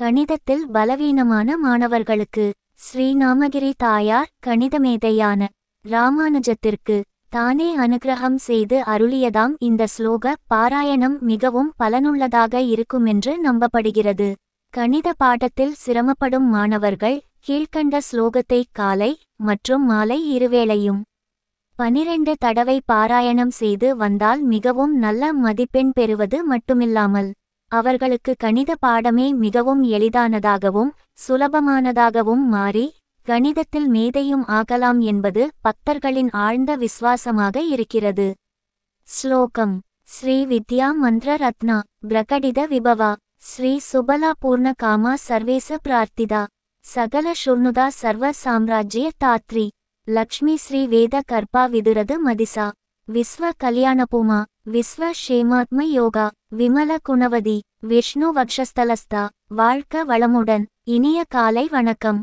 கணிதத்தில் பலவீனமான மாணவர்களுக்கு ஸ்ரீநாமகிரி தாயார் கணிதமேதையான ராமானுஜத்திற்கு தானே அனுகிரகம் செய்து அருளியதாம் இந்த ஸ்லோக பாராயணம் மிகவும் பலனுள்ளதாக இருக்குமென்று நம்பப்படுகிறது கணித பாடத்தில் சிரமப்படும் மாணவர்கள் கீழ்கண்ட ஸ்லோகத்தை காலை மற்றும் மாலை இருவேளையும் பனிரெண்டு தடவை பாராயணம் செய்து வந்தால் மிகவும் நல்ல மதிப்பெண் பெறுவது மட்டுமில்லாமல் அவர்களுக்கு கணித பாடமே மிகவும் எளிதானதாகவும் சுலபமானதாகவும் மாறி கணிதத்தில் மேதையும் ஆகலாம் என்பது பக்தர்களின் ஆழ்ந்த விசுவாசமாக இருக்கிறது ஸ்லோகம் ஸ்ரீ வித்யா மந்திர ரத்னா பிரகடித விபவா ஸ்ரீ சுபலா பூர்ண காமா சர்வேச பிரார்த்திதா சகல ஷுர்ணுதா சர்வ சாம்ராஜ்ய தாத்ரி லக்ஷ்மி ஸ்ரீ வேத கர்பா விதுரது மதிசா விஸ்வ கல்யாணபூமா விஸ்வ ஷேமாத்ம யோகா விமல குணவதி விஷ்ணு வக்ஷஸ்தலஸ்தா வாழ்க்க வளமுடன் இனிய காலை வணக்கம்